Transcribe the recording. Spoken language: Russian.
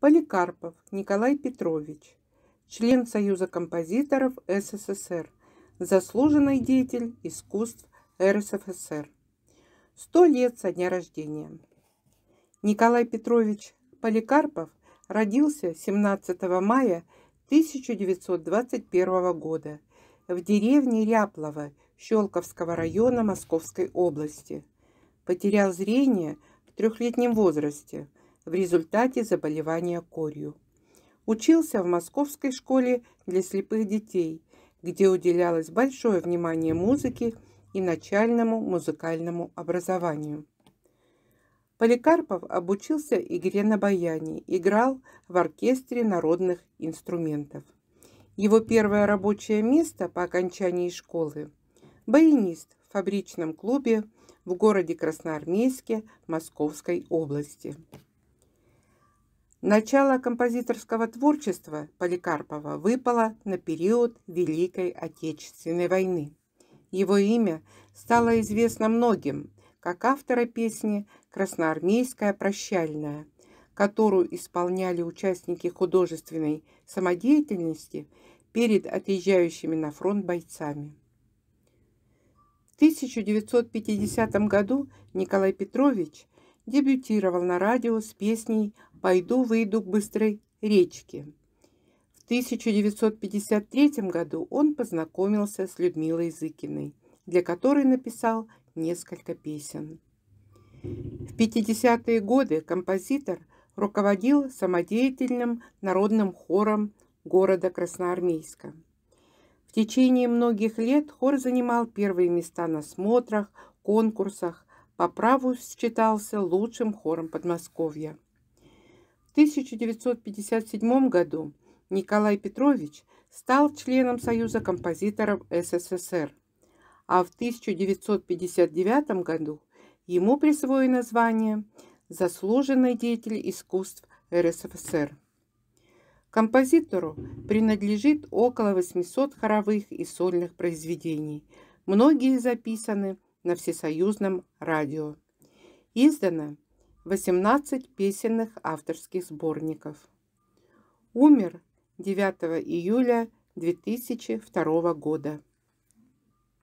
Поликарпов Николай Петрович, член Союза композиторов СССР, заслуженный деятель искусств РСФСР. Сто лет со дня рождения. Николай Петрович Поликарпов родился 17 мая 1921 года в деревне Ряплово Щелковского района Московской области. Потерял зрение в трехлетнем возрасте – в результате заболевания корью. Учился в Московской школе для слепых детей, где уделялось большое внимание музыке и начальному музыкальному образованию. Поликарпов обучился игре на баяне, играл в оркестре народных инструментов. Его первое рабочее место по окончании школы – баянист в фабричном клубе в городе Красноармейске Московской области. Начало композиторского творчества Поликарпова выпало на период Великой Отечественной войны. Его имя стало известно многим как автора песни «Красноармейская прощальная», которую исполняли участники художественной самодеятельности перед отъезжающими на фронт бойцами. В 1950 году Николай Петрович – дебютировал на радио с песней «Пойду выйду к быстрой речке». В 1953 году он познакомился с Людмилой Зыкиной, для которой написал несколько песен. В 50-е годы композитор руководил самодеятельным народным хором города Красноармейска. В течение многих лет хор занимал первые места на смотрах, конкурсах, по праву считался лучшим хором Подмосковья. В 1957 году Николай Петрович стал членом Союза композиторов СССР, а в 1959 году ему присвоено звание «Заслуженный деятель искусств РСФСР». Композитору принадлежит около 800 хоровых и сольных произведений. Многие записаны – на Всесоюзном радио. Издано 18 песенных авторских сборников. Умер 9 июля 2002 года.